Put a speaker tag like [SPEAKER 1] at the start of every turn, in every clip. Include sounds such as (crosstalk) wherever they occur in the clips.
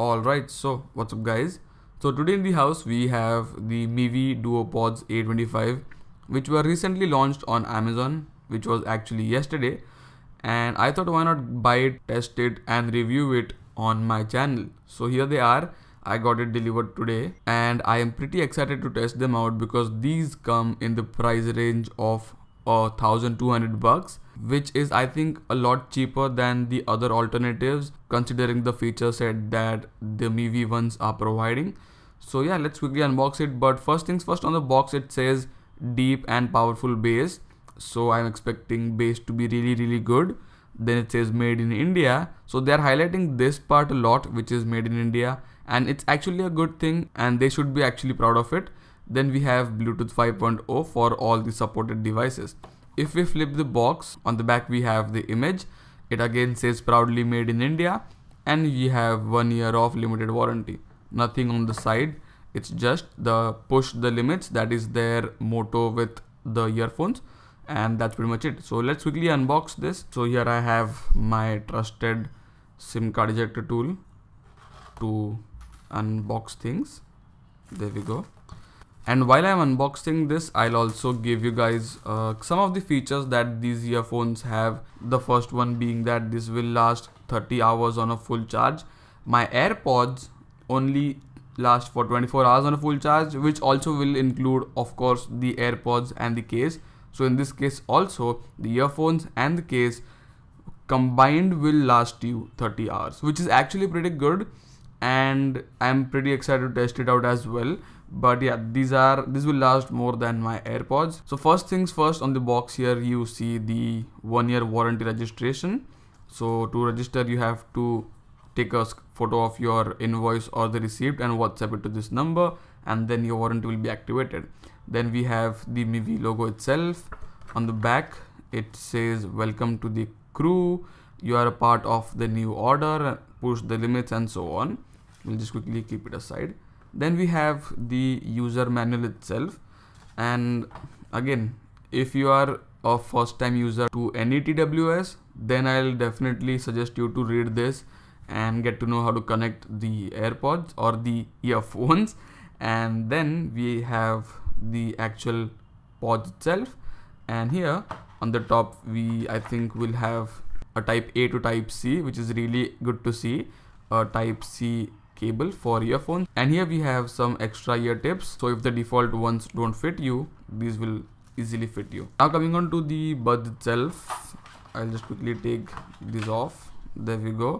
[SPEAKER 1] Alright, so what's up guys? So today in the house we have the Mivi DuoPods A25 which were recently launched on Amazon which was actually yesterday and I thought why not buy it, test it and review it on my channel. So here they are. I got it delivered today and I am pretty excited to test them out because these come in the price range of a uh, 1200 bucks which is I think a lot cheaper than the other alternatives considering the feature set that the MIUI ones are providing. So yeah, let's quickly unbox it. But first things first on the box, it says deep and powerful bass. So I'm expecting bass to be really, really good. Then it says made in India. So they're highlighting this part a lot, which is made in India. And it's actually a good thing and they should be actually proud of it. Then we have Bluetooth 5.0 for all the supported devices. If we flip the box, on the back we have the image. It again says proudly made in India and we have one year of limited warranty. Nothing on the side. It's just the push the limits that is their motto with the earphones and that's pretty much it. So let's quickly unbox this. So here I have my trusted SIM card ejector tool to unbox things. There we go and while I'm unboxing this I'll also give you guys uh, some of the features that these earphones have the first one being that this will last 30 hours on a full charge my AirPods only last for 24 hours on a full charge which also will include of course the AirPods and the case so in this case also the earphones and the case combined will last you 30 hours which is actually pretty good and I'm pretty excited to test it out as well but yeah these are this will last more than my airpods so first things first on the box here you see the one year warranty registration so to register you have to take a photo of your invoice or the receipt and whatsapp it to this number and then your warranty will be activated then we have the mivi logo itself on the back it says welcome to the crew you are a part of the new order push the limits and so on we'll just quickly keep it aside then we have the user manual itself and again if you are a first time user to any TWS then I'll definitely suggest you to read this and get to know how to connect the AirPods or the earphones and then we have the actual pod itself and here on the top we I think will have a type A to type C which is really good to see a type C cable for earphones and here we have some extra ear tips so if the default ones don't fit you these will easily fit you now coming on to the bud itself i'll just quickly take this off there we go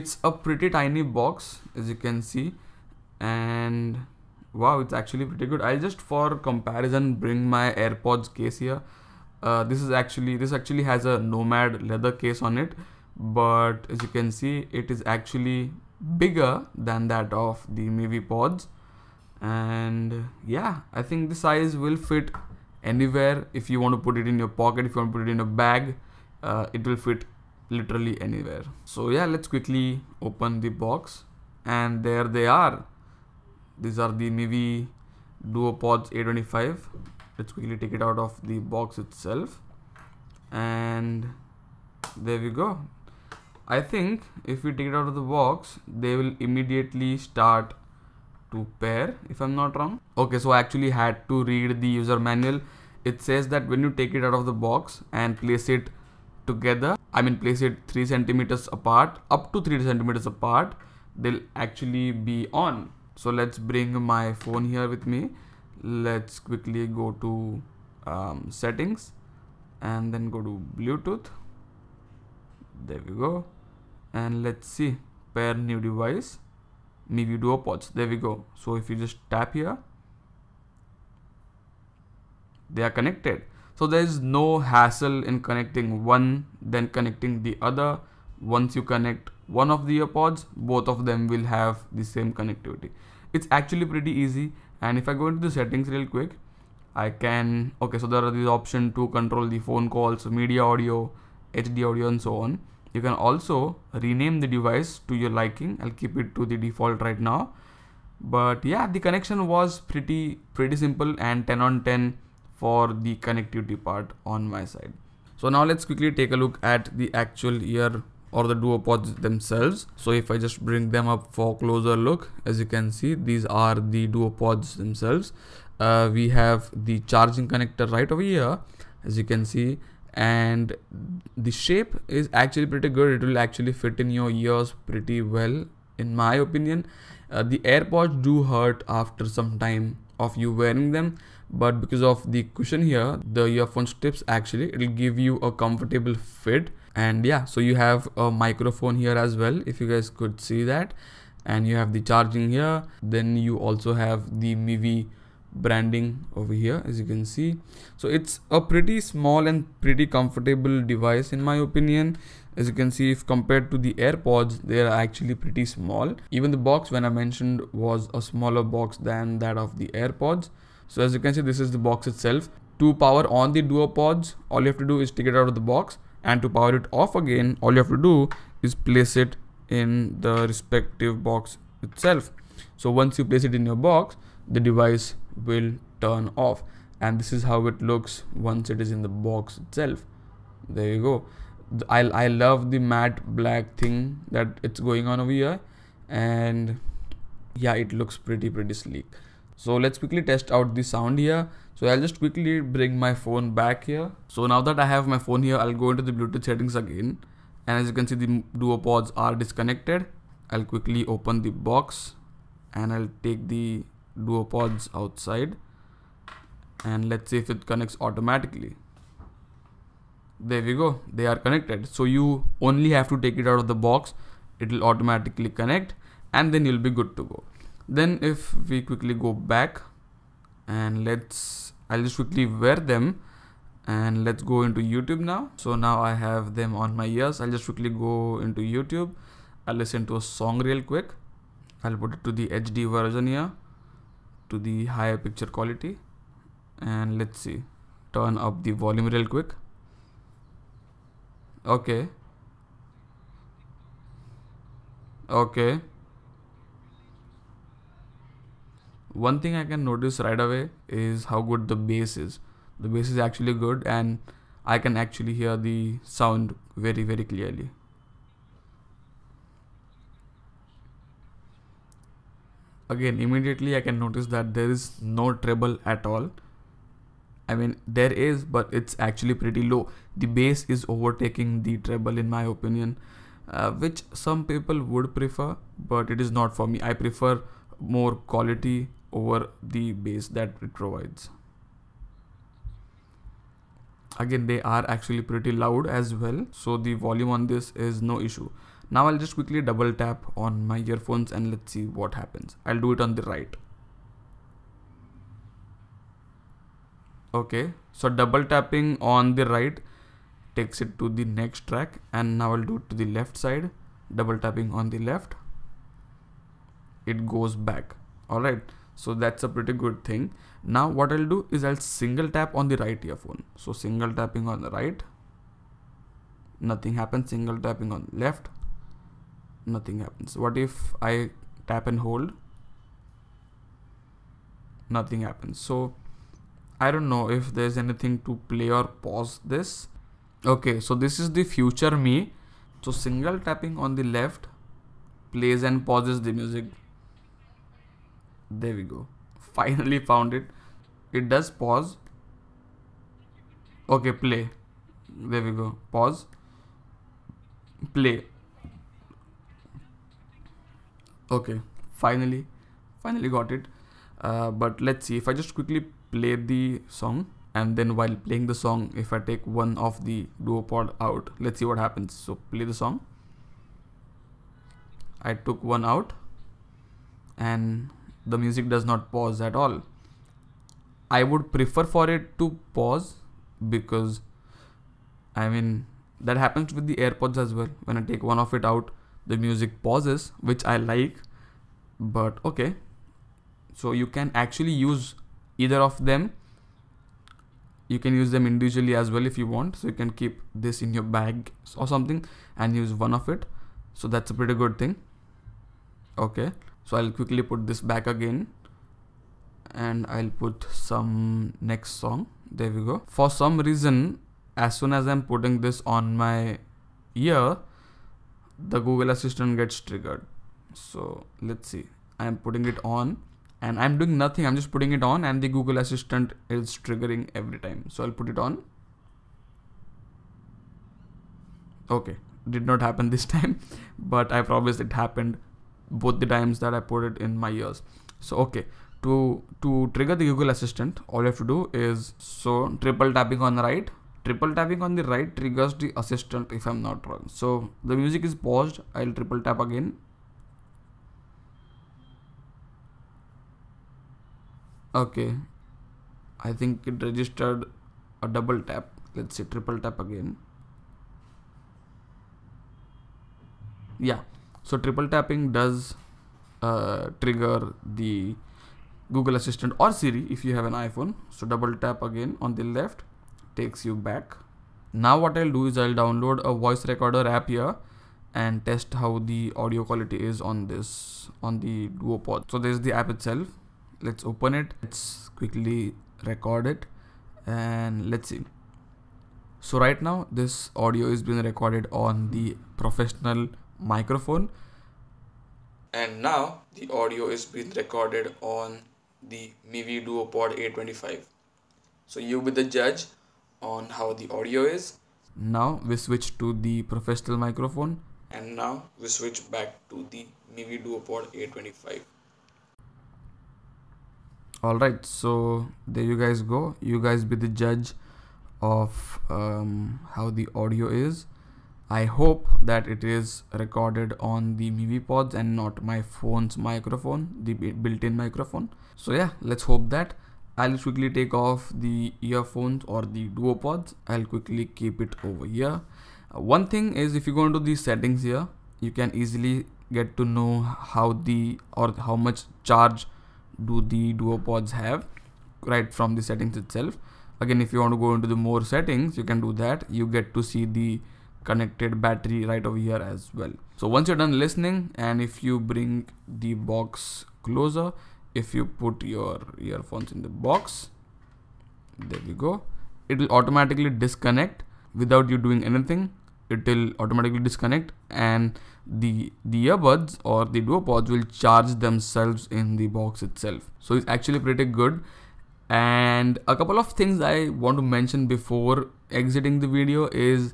[SPEAKER 1] it's a pretty tiny box as you can see and wow it's actually pretty good i'll just for comparison bring my airpods case here uh, this is actually this actually has a nomad leather case on it but as you can see it is actually bigger than that of the Mivi pods and yeah I think the size will fit anywhere if you want to put it in your pocket if you want to put it in a bag uh, it will fit literally anywhere so yeah let's quickly open the box and there they are these are the Mivi Pods A25 let's quickly take it out of the box itself and there we go I think if we take it out of the box, they will immediately start to pair if I'm not wrong. Okay, so I actually had to read the user manual. It says that when you take it out of the box and place it together, I mean place it 3 centimeters apart, up to 3 centimeters apart, they'll actually be on. So let's bring my phone here with me. Let's quickly go to um, settings and then go to Bluetooth. There we go and let's see pair new device Video duopods there we go so if you just tap here they are connected so there is no hassle in connecting one then connecting the other once you connect one of the earpods both of them will have the same connectivity it's actually pretty easy and if I go into the settings real quick I can okay so there are these options to control the phone calls media audio HD audio and so on you can also rename the device to your liking i'll keep it to the default right now but yeah the connection was pretty pretty simple and 10 on 10 for the connectivity part on my side so now let's quickly take a look at the actual ear or the duopods themselves so if i just bring them up for closer look as you can see these are the duopods themselves uh, we have the charging connector right over here as you can see and the shape is actually pretty good it will actually fit in your ears pretty well in my opinion uh, the airpods do hurt after some time of you wearing them but because of the cushion here the earphone strips actually it'll give you a comfortable fit and yeah so you have a microphone here as well if you guys could see that and you have the charging here then you also have the mivi branding over here as you can see so it's a pretty small and pretty comfortable device in my opinion as you can see if compared to the airpods they are actually pretty small even the box when i mentioned was a smaller box than that of the airpods so as you can see this is the box itself to power on the duopods all you have to do is take it out of the box and to power it off again all you have to do is place it in the respective box itself so once you place it in your box the device will turn off and this is how it looks once it is in the box itself there you go I, I love the matte black thing that it's going on over here and yeah it looks pretty pretty sleek so let's quickly test out the sound here so I'll just quickly bring my phone back here so now that I have my phone here I'll go into the Bluetooth settings again and as you can see the duopods are disconnected I'll quickly open the box and I'll take the duopods outside and let's see if it connects automatically there we go they are connected so you only have to take it out of the box it will automatically connect and then you'll be good to go then if we quickly go back and let's I'll just quickly wear them and let's go into YouTube now so now I have them on my ears I'll just quickly go into YouTube I'll listen to a song real quick I'll put it to the HD version here to the higher picture quality and let's see turn up the volume real quick okay okay one thing I can notice right away is how good the bass is the bass is actually good and I can actually hear the sound very very clearly again immediately I can notice that there is no treble at all. I mean there is but it's actually pretty low. The bass is overtaking the treble in my opinion uh, which some people would prefer but it is not for me. I prefer more quality over the bass that it provides. Again they are actually pretty loud as well so the volume on this is no issue. Now I'll just quickly double tap on my earphones and let's see what happens. I'll do it on the right. Okay, so double tapping on the right takes it to the next track and now I'll do it to the left side. Double tapping on the left, it goes back. Alright, so that's a pretty good thing. Now what I'll do is I'll single tap on the right earphone. So single tapping on the right, nothing happens, single tapping on the left, nothing happens what if I tap and hold nothing happens so I don't know if there's anything to play or pause this okay so this is the future me so single tapping on the left plays and pauses the music there we go (laughs) finally found it it does pause okay play there we go pause play okay finally finally got it uh, but let's see if I just quickly play the song and then while playing the song if I take one of the duopod out let's see what happens so play the song I took one out and the music does not pause at all I would prefer for it to pause because I mean that happens with the AirPods as well when I take one of it out the music pauses which I like but okay so you can actually use either of them you can use them individually as well if you want so you can keep this in your bag or something and use one of it so that's a pretty good thing okay so I'll quickly put this back again and I'll put some next song there we go for some reason as soon as I'm putting this on my ear the Google Assistant gets triggered. So let's see. I am putting it on and I'm doing nothing. I'm just putting it on and the Google Assistant is triggering every time. So I'll put it on. Okay, did not happen (laughs) this time, but I promise it happened both the times that I put it in my ears. So okay, to to trigger the Google Assistant, all you have to do is so triple tapping on the right triple tapping on the right triggers the assistant if I'm not wrong. So the music is paused. I'll triple tap again. Okay. I think it registered a double tap. Let's see triple tap again. Yeah. So triple tapping does uh, trigger the Google Assistant or Siri if you have an iPhone. So double tap again on the left takes you back. Now what I'll do is I'll download a voice recorder app here and test how the audio quality is on this, on the Duopod. So there's the app itself. Let's open it. Let's quickly record it and let's see. So right now this audio is being recorded on the professional microphone. And now the audio is being recorded on the Mivi Duopod A25. So you be the judge on how the audio is. Now we switch to the professional microphone. And now we switch back to the Mivi Duopod A25. Alright, so there you guys go. You guys be the judge of um, how the audio is. I hope that it is recorded on the Mivi Pods and not my phone's microphone, the built-in microphone. So yeah, let's hope that. I'll quickly take off the earphones or the duopods. I'll quickly keep it over here. Uh, one thing is if you go into the settings here, you can easily get to know how the or how much charge do the duopods have right from the settings itself. Again, if you want to go into the more settings, you can do that. You get to see the connected battery right over here as well. So once you're done listening and if you bring the box closer, if you put your earphones in the box there we go it will automatically disconnect without you doing anything it will automatically disconnect and the the earbuds or the duopods will charge themselves in the box itself so it's actually pretty good and a couple of things i want to mention before exiting the video is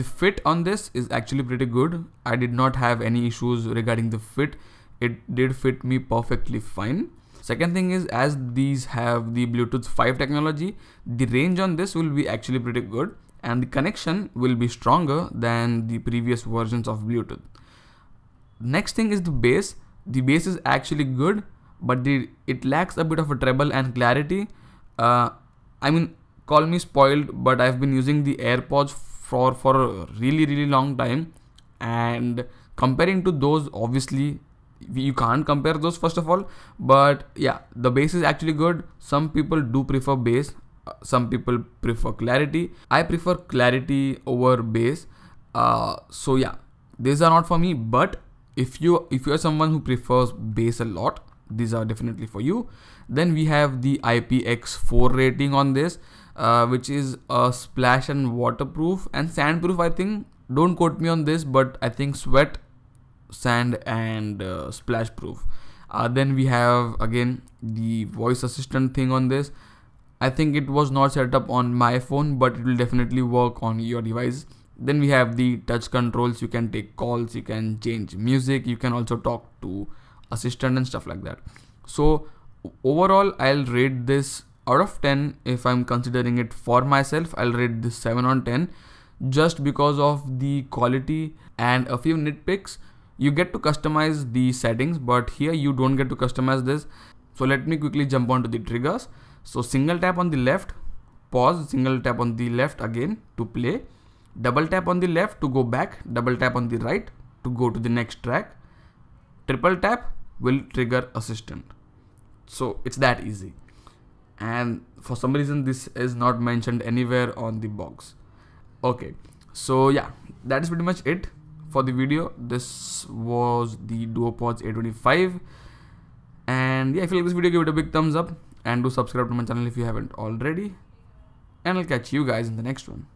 [SPEAKER 1] the fit on this is actually pretty good i did not have any issues regarding the fit it did fit me perfectly fine. Second thing is as these have the Bluetooth 5 technology, the range on this will be actually pretty good and the connection will be stronger than the previous versions of Bluetooth. Next thing is the bass. The bass is actually good, but the, it lacks a bit of a treble and clarity. Uh, I mean, call me spoiled, but I've been using the AirPods for, for a really, really long time. And comparing to those, obviously, you can't compare those first of all but yeah the bass is actually good some people do prefer bass uh, some people prefer clarity i prefer clarity over bass uh, so yeah these are not for me but if you if you are someone who prefers bass a lot these are definitely for you then we have the ipx4 rating on this uh, which is a uh, splash and waterproof and sandproof i think don't quote me on this but i think sweat sand and uh, splash proof uh, then we have again the voice assistant thing on this I think it was not set up on my phone but it will definitely work on your device then we have the touch controls you can take calls you can change music you can also talk to assistant and stuff like that so overall I'll rate this out of 10 if I'm considering it for myself I'll rate this 7 on 10 just because of the quality and a few nitpicks you get to customize the settings but here you don't get to customize this so let me quickly jump onto the triggers so single tap on the left pause single tap on the left again to play double tap on the left to go back double tap on the right to go to the next track triple tap will trigger assistant so it's that easy and for some reason this is not mentioned anywhere on the box okay so yeah that is pretty much it for the video. This was the DuoPods A25. And yeah, if you like this video, give it a big thumbs up and do subscribe to my channel if you haven't already. And I'll catch you guys in the next one.